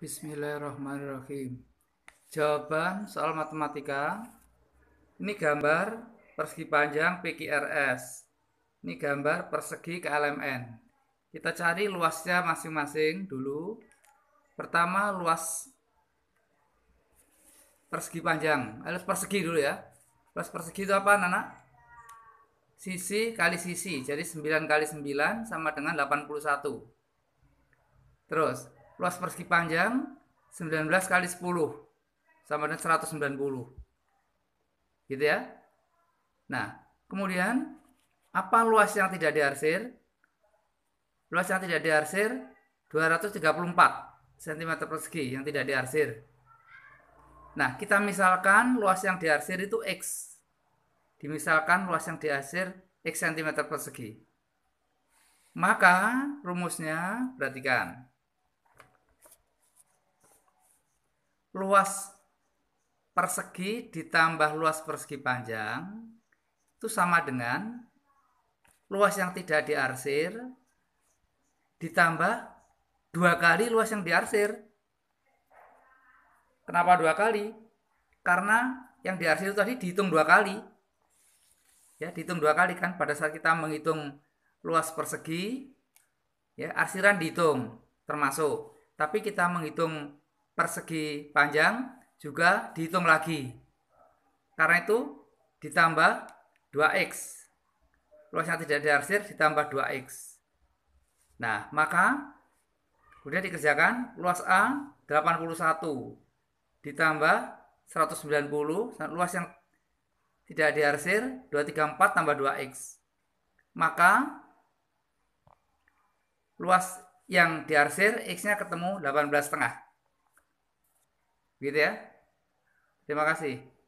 Bismillahirrahmanirrahim. Jawaban soal matematika. Ini gambar persegi panjang PQRS. Ini gambar persegi KLMN. Kita cari luasnya masing-masing dulu. Pertama luas persegi panjang. Alias eh, persegi dulu ya. Luas persegi itu apa, anak-anak? Sisi kali sisi. Jadi 9 kali 9 sama dengan 81. Terus luas persegi panjang 19 kali 10 sama dengan 190. Gitu ya. Nah, kemudian apa luas yang tidak diarsir? Luas yang tidak diarsir 234 cm persegi yang tidak diarsir. Nah, kita misalkan luas yang diarsir itu X. Dimisalkan luas yang diarsir X cm persegi. Maka rumusnya, perhatikan, luas persegi ditambah luas persegi panjang itu sama dengan luas yang tidak diarsir ditambah dua kali luas yang diarsir. Kenapa dua kali? Karena yang diarsir tadi dihitung dua kali. Ya, dihitung dua kali kan pada saat kita menghitung luas persegi, ya arsiran dihitung termasuk. Tapi kita menghitung persegi panjang juga dihitung lagi. Karena itu ditambah 2x. Luas yang tidak diarsir ditambah 2x. Nah, maka kemudian dikerjakan luas A 81 ditambah 190, nah, luas yang tidak diarsir 234 tambah 2x. Maka luas yang diarsir x-nya ketemu 18 setengah. Gitu ya. Terima kasih.